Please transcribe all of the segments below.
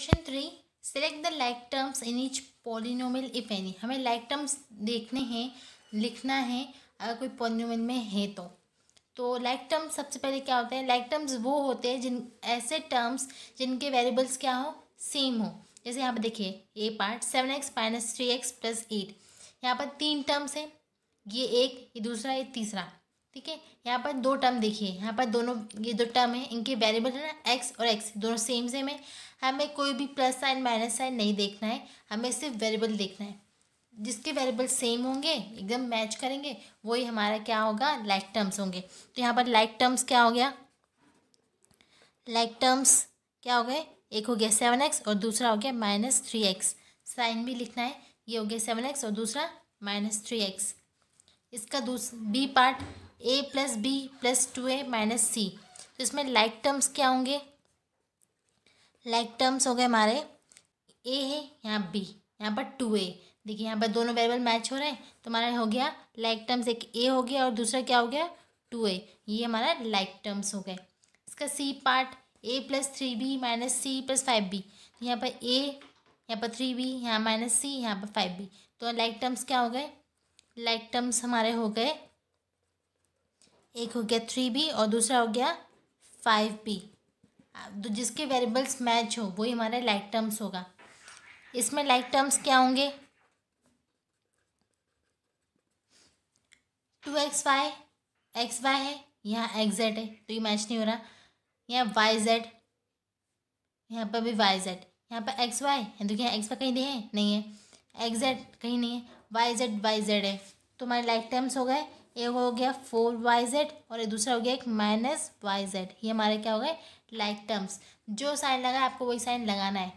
question three select the like terms in each polynomial if any हमें like terms देखने हैं लिखना है अगर कोई पॉलिनोमियल में है तो तो लाइक टर्म्स सबसे पहले क्या होते हैं लाइक टर्म्स वो होते हैं जिन ऐसे टर्म्स जिनके वेरिएबल्स क्या हो सेम हो जैसे यहाँ पर देखिए A part seven x minus three x plus eight यहाँ पर तीन टर्म्स हैं ये एक ये दूसरा ये तीसरा ठीक है यहाँ पर दो टर्म देखिए यहाँ पर दोनों ये दो टर्म है इनके वेरिएबल है ना एक्स और एक्स दोनों सेम सेम है हमें कोई भी प्लस साइन माइनस साइन नहीं देखना है हमें सिर्फ वेरिएबल देखना है जिसके वेरिएबल सेम होंगे एकदम मैच करेंगे वही हमारा क्या होगा लाइक टर्म्स होंगे तो यहाँ पर लाइक टर्म्स क्या हो गया लाइक टर्म्स क्या हो गए एक हो गया सेवन एक्स और दूसरा हो गया माइनस थ्री एक्स साइन भी लिखना है ये हो गया सेवन एक्स और दूसरा माइनस थ्री एक्स इसका दूस B part A plus B plus two A minus C तो इसमें लाइक टर्म्स क्या होंगे लाइक टर्म्स हो गए हमारे ए है यहाँ बी यहाँ पर टू ए देखिए यहाँ पर दोनों वेरिएबल मैच हो रहे हैं तो हमारा हो गया लाइक टर्म्स एक ए हो गया और दूसरा क्या हो गया टू ए ये हमारा लाइक टर्म्स हो गए इसका C part A plus three B minus C plus five B यहाँ पर ए यहाँ पर थ्री बी यहाँ माइनस सी यहाँ पर फाइव बी तो लाइक टर्म्स क्या हो गए लाइक टर्म्स हमारे हो गए एक हो गया थ्री बी और दूसरा हो गया फाइव बी तो जिसके वेरिएबल्स मैच हो वही हमारा लाइक टर्म्स होगा इसमें लाइक टर्म्स क्या होंगे two x y x y है यहाँ एक्स जेड है तो ये मैच नहीं हो रहा यहाँ वाई जेड यहाँ पर भी वाई जेड यहाँ पर एक्स वाई है तो यहाँ एक्स वाई कहीं नहीं है नहीं है एक्स जेड कहीं नहीं है वाई जेड वाई जेड है तो हमारे लाइक टर्म्स हो गए एक हो गया फोर वाई जेड और एक दूसरा हो गया एक माइनस वाई जेड ये हमारे क्या हो गए लाइक टर्म्स जो साइन लगा आपको वही साइन लगाना है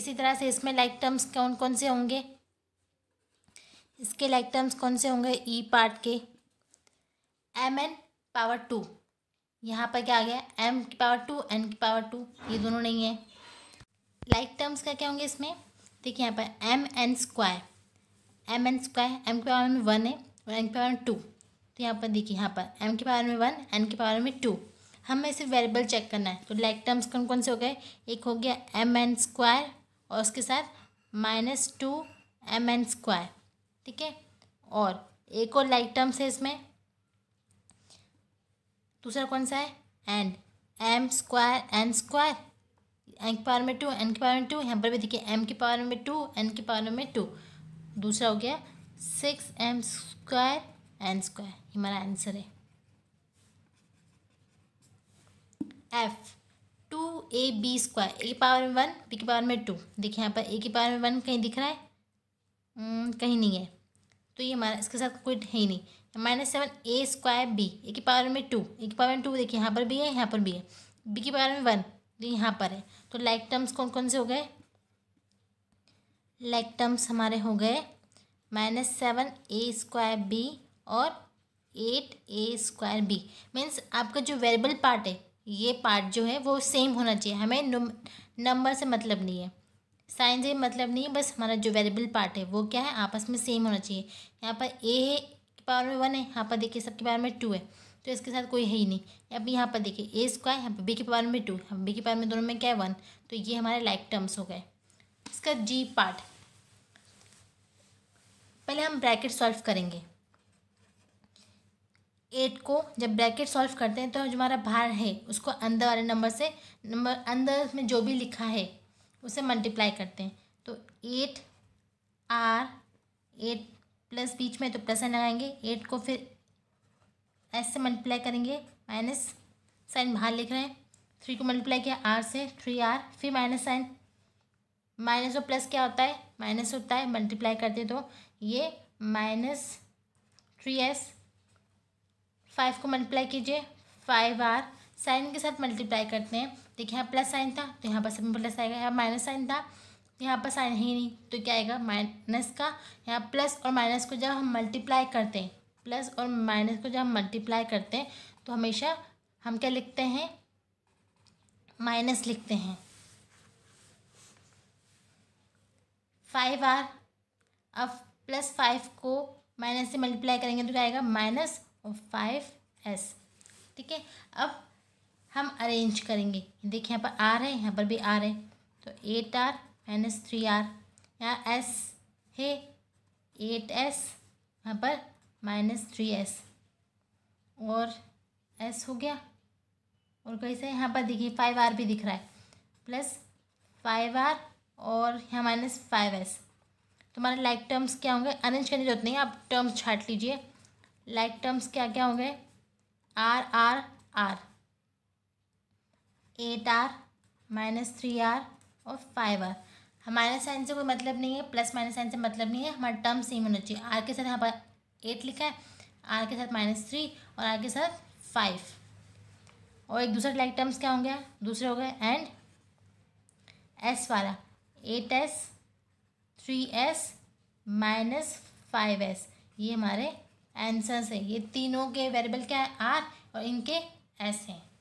इसी तरह से इसमें लाइक टर्म्स कौन कौन से होंगे इसके लाइक टर्म्स कौन से होंगे ई पार्ट के एम एन पावर टू यहाँ पर क्या आ गया एम की पावर टू एन की पावर टू ये दोनों नहीं है लाइक टर्म्स का क्या होंगे इसमें देखिए यहाँ पर M N square M N square M की पावर में वन है और एन की पावर में टू तो यहाँ पर देखिए यहाँ पर एम के पावर में वन एन के पावर में टू हमें सिर्फ वेरिएबल चेक करना है तो लाइक टर्म्स कौन कौन से हो गए एक हो गया एम एन स्क्वायर और उसके साथ minus two M N square ठीक है और एक और लाइक टर्म्स है इसमें दूसरा कौन सा है and M square N square N के पावर में टू एन की पावर में टू यहाँ पर भी देखिए एम के पावर में टू एन के पावर में टू दूसरा हो गया six M square N square ये हमारा आंसर है F two A B square A की पावर में वन बी की पावर में टू देखिए यहाँ पर ए की पावर में वन कहीं दिख रहा है hmm, कहीं नहीं है तो ये हमारा इसके साथ कोई है ही नहीं minus seven A square B A की पावर में टू ए की पावर में टू देखिए यहाँ पर भी है यहाँ पर भी है बी की पावर में वन तो यहाँ पर है तो लाइक टर्म्स कौन कौन से हो गए लाइक टर्म्स हमारे हो गए minus seven A square B और eight A square B means आपका जो वेरिएबल पार्ट है ये पार्ट जो है वो सेम होना चाहिए हमें नंबर से मतलब नहीं है साइन से मतलब नहीं है बस हमारा जो वेरिएबल पार्ट है वो क्या है आपस में सेम होना चाहिए यहाँ पर ए है के पावर में वन है यहाँ पर देखिए सबके पावर में टू है तो इसके साथ कोई है ही नहीं अब यहाँ पर देखिए ए स्क्वायर यहाँ पर बी के पावर में टू हम बी के पावर में दोनों में क्या है वन तो ये हमारे लाइक टर्म्स हो गए इसका जी पार्ट पहले हम ब्रैकेट सॉल्व करेंगे एट को जब ब्रैकेट सॉल्व करते हैं तो जो हमारा बाहर है उसको अंदर वाले नंबर से नंबर अंदर में जो भी लिखा है उसे मल्टीप्लाई करते हैं तो एट आर एट प्लस बीच में तो प्लस एन लगाएंगे एट को फिर एस से मल्टीप्लाई करेंगे माइनस साइन बाहर लिख रहे हैं थ्री को मल्टीप्लाई किया आर से थ्री आर फिर माइनस साइन माइनस और प्लस क्या होता है माइनस होता है मल्टीप्लाई करते हैं तो ये माइनस थ्री एस फाइव को मल्टीप्लाई कीजिए फाइव आर साइन के साथ मल्टीप्लाई करते हैं देखिए यहाँ प्लस साइन था तो यहाँ पर सब प्लस आएगा यहाँ माइनस साइन था यहाँ पर साइन ही नहीं तो क्या आएगा माइनस का यहाँ प्लस और माइनस को जब हम मल्टीप्लाई करते हैं प्लस और माइनस को जब हम मल्टीप्लाई करते हैं तो हमेशा हम क्या लिखते हैं माइनस लिखते हैं फाइव आर अब प्लस फाइव को माइनस से मल्टीप्लाई करेंगे तो क्या आएगा माइनस और फाइव एस ठीक है अब हम अरेंज करेंगे देखिए यहाँ पर आर है यहाँ पर भी आर तो है तो eight R minus three R यहाँ एस है एट एस यहाँ पर माइनस थ्री एस और एस हो गया और कैसे यहाँ पर देखिए फाइव आर भी दिख रहा है प्लस फाइव आर और यहाँ माइनस फाइव एस तुम्हारे लाइक टर्म्स क्या होंगे अरेंज करने जरूरत नहीं आप टर्म्स छाट लीजिए लाइक टर्म्स क्या क्या होंगे R R R eight R minus three R और फाइव आर हमारे साइन से कोई मतलब नहीं है प्लस माइनस साइन से मतलब नहीं है हमारा टर्म सेम होना चाहिए आर के साथ यहाँ पर एट लिखा है आर के साथ माइनस थ्री और आर के साथ फाइव और एक दूसरा लाइक टर्म्स क्या होंगे दूसरे हो गए एंड एस वाला eight S three S minus five S ये हमारे आंसर्स है ये तीनों के वेरिएबल क्या है आर और इनके एस हैं